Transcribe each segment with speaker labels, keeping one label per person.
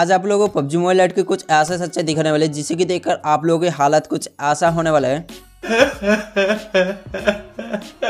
Speaker 1: आज आप लोगों को पबजी मोबाइल लाइट के कुछ ऐसे सच्चे दिखाने वाले जिसे की देखकर आप लोगों की हालत कुछ ऐसा होने वाला है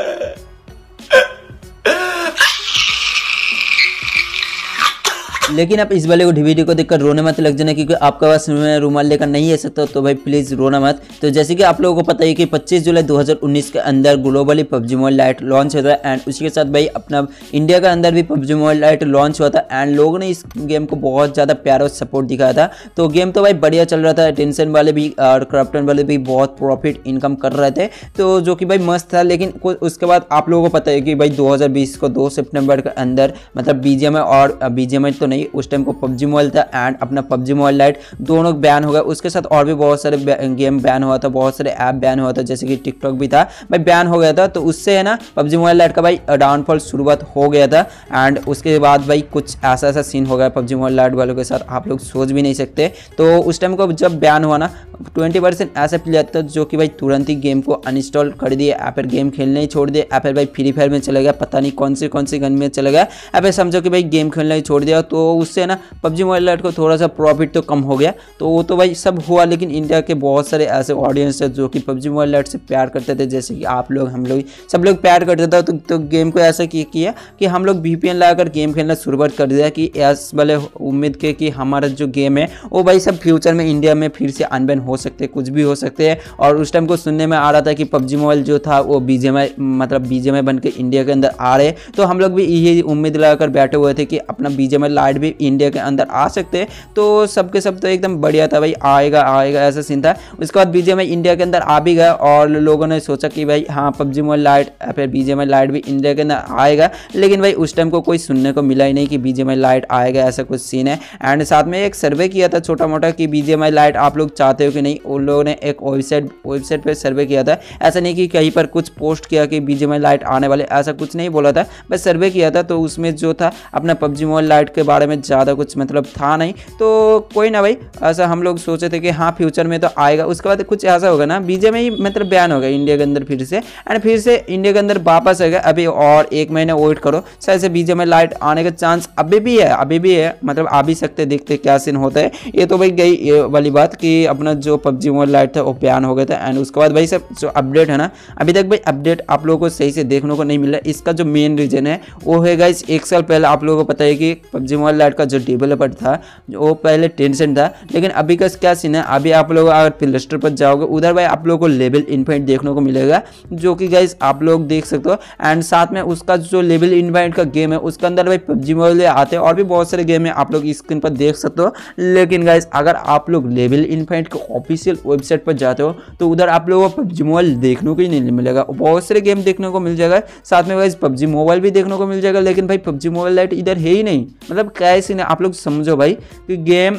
Speaker 1: लेकिन आप इस वाले को वीडियो को देखकर रोने मत लग जाना क्योंकि आपके पास में रूमाल लेकर नहीं आ सकता तो भाई प्लीज़ रोना मत तो जैसे कि आप लोगों को पता है कि 25 जुलाई 2019 के अंदर globally PUBG mobile lite launch होता है एंड उसी के साथ भाई अपना इंडिया के अंदर भी पबजी मोबाइल लाइट लॉन्च हुआ था एंड लोगों ने इस गेम को बहुत ज़्यादा प्यार और सपोर्ट दिखाया था तो गेम तो भाई बढ़िया चल रहा था टेंशन वाले भी और क्रप्टन वाले भी बहुत प्रॉफिट इनकम कर रहे थे तो जो कि भाई मस्त था लेकिन उसके बाद आप लोगों को पता है कि भाई दो को दो सेप्टेम्बर के अंदर मतलब बीजेम और बीजेम तो नहीं थी उस टाइम को पबजी मोबाइल था एंड अपना पबजी मोबाइल लाइट दोनों बैन हो गया उसके साथ और भी बहुत सारे गेम बैन हुआ था बहुत सारे ऐप बैन हुआ था जैसे कि टिकटॉक भी था भाई बैन हो गया था तो उससे है ना पबजी मोबाइल लाइट का भाई डाउनफॉल शुरुआत हो गया था एंड उसके बाद भाई कुछ ऐसा ऐसा सीन हो गया पबजी मोबाइल लाइट वालों के साथ आप लोग सोच भी नहीं सकते तो उस टाइम को जब बैन हुआ ना ट्वेंटी परसेंट ऐसे प्लेयर था जो कि भाई तुरंत ही गेम को अनइंस्टॉल कर दिए या फिर गेम खेलने ही छोड़ दिया या फिर भाई फ्री फायर में चला गया पता नहीं कौन से कौन से गन में चला गया या फिर समझो कि भाई गेम खेलना ही छोड़ दिया तो उससे ना पबजी मोबाइल लाइट को थोड़ा सा प्रॉफिट तो कम हो गया तो वो तो भाई सब हुआ लेकिन इंडिया के बहुत सारे ऐसे ऑडियंस है जो कि पबजी मोबाइल लाइट से प्यार करते थे जैसे कि आप लोग हम लोग सब लोग प्यार करते थे तो, तो गेम को ऐसा किया कि हम लोग वी लगाकर गेम खेलना शुरुआत कर दिया कि ऐस वाले उम्मीद के कि हमारा जो गेम है वो भाई सब फ्यूचर में इंडिया में फिर से अनबैन हो सकते कुछ भी हो सकते हैं और उस टाइम को सुनने में आ रहा था कि पबजी मोबाइल जो था वो बी मतलब बी बनकर इंडिया के अंदर आ रहे तो हम लोग भी यही उम्मीद लगाकर बैठे हुए थे कि अपना बी लाइट भी इंडिया के अंदर आ सकते हैं तो सबके सब तो एकदम बढ़िया था भाई आएगा आएगा ऐसा सीन था उसके बाद में इंडिया के अंदर आ भी गया और लोगों ने सोचा कि भाई हाँ पबजी मोबाइल लाइट फिर में लाइट भी इंडिया के अंदर आएगा लेकिन भाई उस टाइम को कोई सुनने को मिला ही नहीं कि बीजे में लाइट आएगा ऐसा कुछ सीन है एंड साथ में एक सर्वे किया था छोटा मोटा कि में लाइट आप लोग चाहते हो कि नहीं उन लोगों ने एक वेबसाइट वेबसाइट पर सर्वे किया था ऐसा नहीं कि कहीं पर कुछ पोस्ट किया कि बीजेएमआई लाइट आने वाले ऐसा कुछ नहीं बोला था बस सर्वे किया था तो उसमें जो था अपना पबजी मोबाइल लाइट के बारे में में ज़्यादा कुछ मतलब था नहीं तो कोई ना भाई ऐसा हम लोग सोचे थे कि हाँ फ्यूचर में तो आएगा उसके बाद कुछ ऐसा होगा ना बीजे में ही मतलब बैन होगा इंडिया के अंदर फिर से एंड फिर से इंडिया के अंदर वापस आएगा अभी और एक महीने वेट करो शायद से बीजे में लाइट आने का चांस अभी भी है अभी भी है मतलब आ भी सकते देखते क्या सीन होता है ये तो भाई गई वाली बात कि अपना जो पबजी मोबाइल लाइट था वो बैन हो गया था एंड उसके बाद भाई सब जो अपडेट है ना अभी तक भाई अपडेट आप लोगों को सही से देखने को नहीं मिला इसका जो मेन रीज़न है वो है गाइस एक साल पहले आप लोगों को पता है कि पबजी मोबाइल वन लाख का जो डेवलपर था वो पहले टेंसेंट था लेकिन अभी का क्या सीन है अभी आप लोग अगर प्ले स्टोर पर जाओगे उधर भाई आप लोग को लेवल इन्फाइट देखने को मिलेगा जो कि गाइज आप लोग देख सकते हो एंड साथ में उसका जो लेवल इन्फाइट का गेम है उसके अंदर भाई पबजी मोबाइल आते हैं और भी बहुत सारे गेम है आप लोग स्क्रीन पर देख सकते हो लेकिन गाइज अगर आप लोग लेवल इन्फाइट के ऑफिशियल वेबसाइट पर जाते हो तो उधर आप लोगों को पबजी मोबाइल देखने को ही नहीं मिलेगा बहुत सारे गेम देखने को मिल जाएगा साथ में गाइज पबजी मोबाइल भी देखने को मिल जाएगा लेकिन भाई पबजी मोबाइल लाइट इधर है ही नहीं मतलब कैसे नहीं आप लोग समझो भाई कि गेम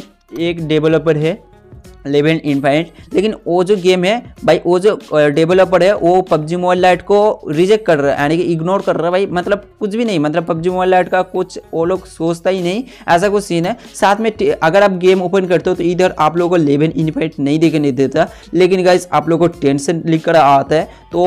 Speaker 1: एक डेवलपर है लेवन इनफाइनिट लेकिन वो जो गेम है भाई वो जो डेवलपर है वो पबजी मोबाइल लाइट को रिजेक्ट कर रहा है यानी कि इग्नोर कर रहा है भाई मतलब कुछ भी नहीं मतलब पबजी मोबाइल लाइट का कुछ वो लोग सोचता ही नहीं ऐसा कुछ सीन है साथ में अगर आप गेम ओपन करते हो तो इधर आप लोगों को लेवन इनफाइट नहीं देखने देता लेकिन गाइज आप लोग को टेंशन लिख कर आता है तो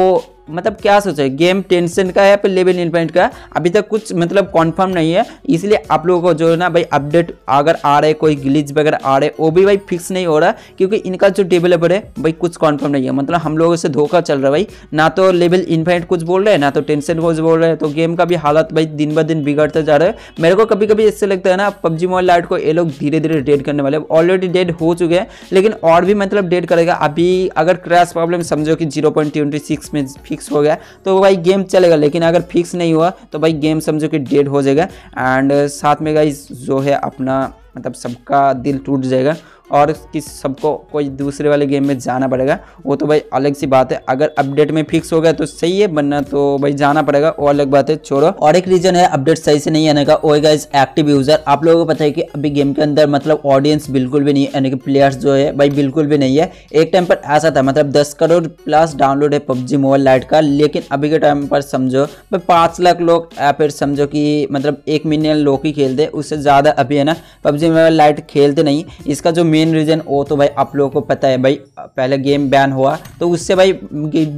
Speaker 1: मतलब क्या सोचा गेम टेंशन का है या फिर लेवल इन्फेंट का है अभी तक कुछ मतलब कॉन्फर्म नहीं है इसलिए आप लोगों को जो है ना भाई अपडेट अगर आ रहे कोई ग्लिच वगैरह आ रहे वो भी भाई फिक्स नहीं हो रहा क्योंकि इनका जो डेवलपर है भाई कुछ कॉन्फर्म नहीं है मतलब हम लोगों से धोखा चल रहा है भाई ना तो लेवल इन्फेंट कुछ बोल रहे हैं ना तो टेंशन कुछ बोल रहे हैं तो गेम का भी हालत भाई दिन ब दिन बिगड़ता जा रहा है मेरे को कभी कभी इससे लगता है ना पबजी मोबाइल लाइट को ये लोग धीरे धीरे डेड करने वाले ऑलरेडी डेड हो चुके हैं लेकिन और भी मतलब डेड करेगा अभी अगर क्रैश प्रॉब्लम समझो कि जीरो में फिक्स फिक्स हो गया तो भाई गेम चलेगा लेकिन अगर फिक्स नहीं हुआ तो भाई गेम समझो कि डेड हो जाएगा एंड साथ में गाइज जो है अपना मतलब सबका दिल टूट जाएगा और किस सबको कोई दूसरे वाले गेम में जाना पड़ेगा वो तो भाई अलग सी बात है अगर अपडेट में फिक्स हो गया तो सही है बनना तो भाई जाना पड़ेगा वो अलग बात है छोड़ो और एक रीजन है अपडेट सही से नहीं आने का वो है एक्टिव यूजर आप लोगों को पता है कि अभी गेम के अंदर मतलब ऑडियंस बिल्कुल भी नहीं है यानी कि प्लेयर्स जो है भाई बिल्कुल भी नहीं है एक टाइम पर ऐसा था मतलब दस करोड़ प्लस डाउनलोड है पबजी मोबाइल लाइट का लेकिन अभी के टाइम पर समझो भाई पाँच लाख लोग या फिर समझो कि मतलब एक मिलियन लोग ही खेलते उससे ज़्यादा अभी है ना पबजी मोबाइल लाइट खेलते नहीं इसका जो मेन रीज़न वो तो भाई आप लोगों को पता है भाई पहले गेम बैन हुआ तो उससे भाई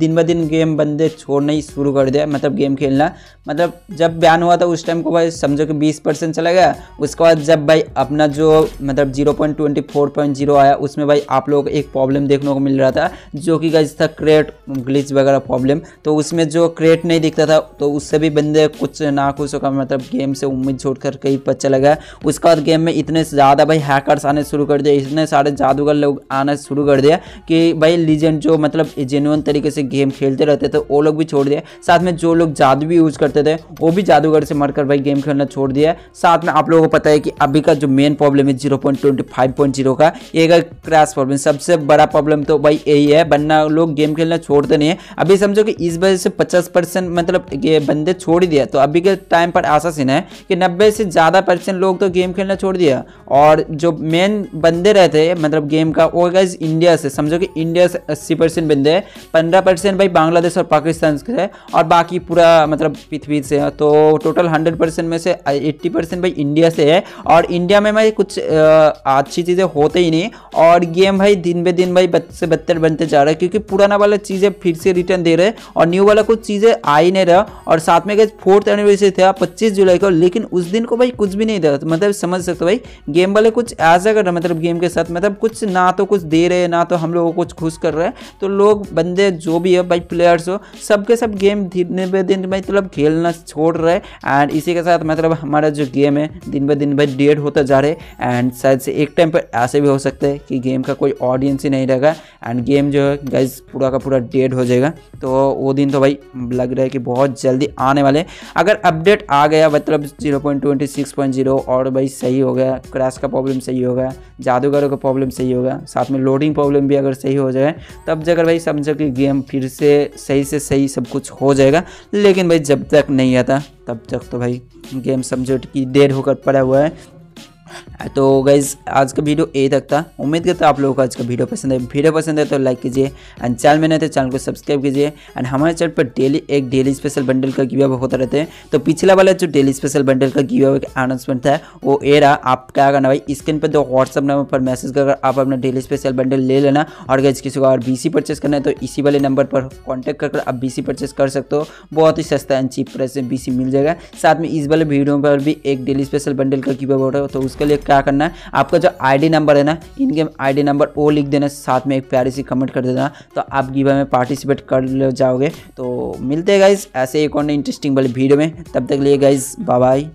Speaker 1: दिन ब दिन गेम बंदे छोड़ना ही शुरू कर दिया मतलब गेम खेलना मतलब जब बैन हुआ था उस टाइम को भाई समझो कि बीस परसेंट चला गया उसके बाद जब भाई अपना जो मतलब zero point twenty four point zero आया उसमें भाई आप लोगों को एक प्रॉब्लम देखने को मिल रहा था जो कि गज था क्रेट ग्लिच वगैरह प्रॉब्लम तो उसमें जो क्रेट नहीं दिखता था तो उससे भी बंदे कुछ ना कुछ होगा मतलब गेम से उम्मीद छोड़ कर कहीं पर चला गया उसके बाद गेम में इतने ज़्यादा भाई हैकर्स आने शुरू कर दिए इतने सारे जादूगर लोग आना शुरू कर दिया कि भाई लीजेंड जो मतलब जेनुअन तरीके से गेम खेलते रहते थे वो लोग भी छोड़ दिया साथ में जो लोग जादू भी यूज़ करते थे वो भी जादूगर से मरकर भाई गेम खेलना छोड़ दिया साथ में आप लोगों को पता है कि अभी का जो मेन प्रॉब्लम है zero point twenty five point zero का ये का क्रैश प्रॉब्लम सबसे बड़ा प्रॉब्लम तो भाई यही है बनना लोग गेम खेलना छोड़ते नहीं है अभी समझो कि इस वजह से पचास परसेंट मतलब ये बंदे छोड़ ही दिया तो अभी के टाइम पर आशा सीन है कि नब्बे से ज़्यादा परसेंट लोग तो गेम खेलना छोड़ दिया और जो मेन बंदे रहते थे मतलब गेम का वो गाइज इंडिया से समझो कि इंडिया से अस्सी परसेंट बंदे पंद्रह परसेंट भाई बांग्लादेश और पाकिस्तान से है और बाकी पूरा मतलब पृथ्वी से है तो टोटल हंड्रेड परसेंट में से एट्टी परसेंट भाई इंडिया से है और इंडिया में भाई कुछ अच्छी चीज़ें होते ही नहीं और गेम भाई दिन बे दिन भाई से बदतर बनते जा रहा है क्योंकि पुराना वाला चीज़ें फिर से रिटर्न दे रहे और न्यू वाला कुछ चीज़ें आ ही नहीं रहा और साथ में गाइज फोर्थ एनिवर्सरी था पच्चीस जुलाई को लेकिन उस दिन को भाई कुछ भी नहीं था मतलब समझ सकते भाई गेम वाले कुछ ऐसा कर रहा मतलब गेम के साथ मतलब कुछ ना तो कुछ दे रहे हैं ना तो हम लोगों को कुछ खुश कर रहे हैं तो लोग बंदे जो भी है भाई प्लेयर्स हो सबके सब गेम धीरे ब दिन मतलब खेलना छोड़ रहे एंड इसी के साथ मतलब हमारा जो गेम है दिन ब दिन भाई डेड होता जा रहे एंड शायद से एक टाइम पर ऐसे भी हो सकते हैं कि गेम का कोई ऑडियंस ही नहीं रहेगा एंड गेम जो है गाइज पूरा का पूरा डेड हो जाएगा तो वो दिन तो भाई लग रहा है कि बहुत जल्दी आने वाले अगर अपडेट आ गया मतलब जीरो और भाई सही हो गया क्रैश का प्रॉब्लम सही हो गया जादूगर अगर का प्रॉब्लम सही होगा साथ में लोडिंग प्रॉब्लम भी अगर सही हो जाए तब जाकर भाई समझो कि गेम फिर से सही से सही सब कुछ हो जाएगा लेकिन भाई जब तक नहीं आता तब तक तो भाई गेम समझो कि डेड होकर पड़ा हुआ है तो गाइज आज का वीडियो यही तक था उम्मीद करता आप लोगों को आज का वीडियो पसंद है वीडियो पसंद है तो लाइक कीजिए एंड चैनल में नहीं तो चैनल को सब्सक्राइब कीजिए एंड हमारे चैनल पर डेली एक डेली स्पेशल बंडल का गिव होता रहते हैं तो पिछला वाला जो डेली स्पेशल बंडल का गिव का अनाउंसमेंट था वो ए रहा आप क्या करना भाई स्क्रीन पर दो व्हाट्सअप नंबर पर मैसेज कर आप अपना डेली स्पेशल बंडल ले लेना और गाइज किसी को और बी परचेस करना है तो इसी वाले नंबर पर कॉन्टैक्ट कर आप बी परचेस कर सकते हो बहुत ही सस्ता एंड चीप प्राइस में बी मिल जाएगा साथ में इस वाले वीडियो पर भी एक डेली स्पेशल बंडल का गिव हो रहा है तो उसके लिए क्या करना है आपका जो आईडी नंबर है ना इनके आई आईडी नंबर ओ लिख देना साथ में एक प्यारी सी कमेंट कर देना तो आप गिवे में पार्टिसिपेट कर ले जाओगे तो मिलते हैं गाइज ऐसे एक और इंटरेस्टिंग वाली वीडियो में तब तक लिए गाइज बाय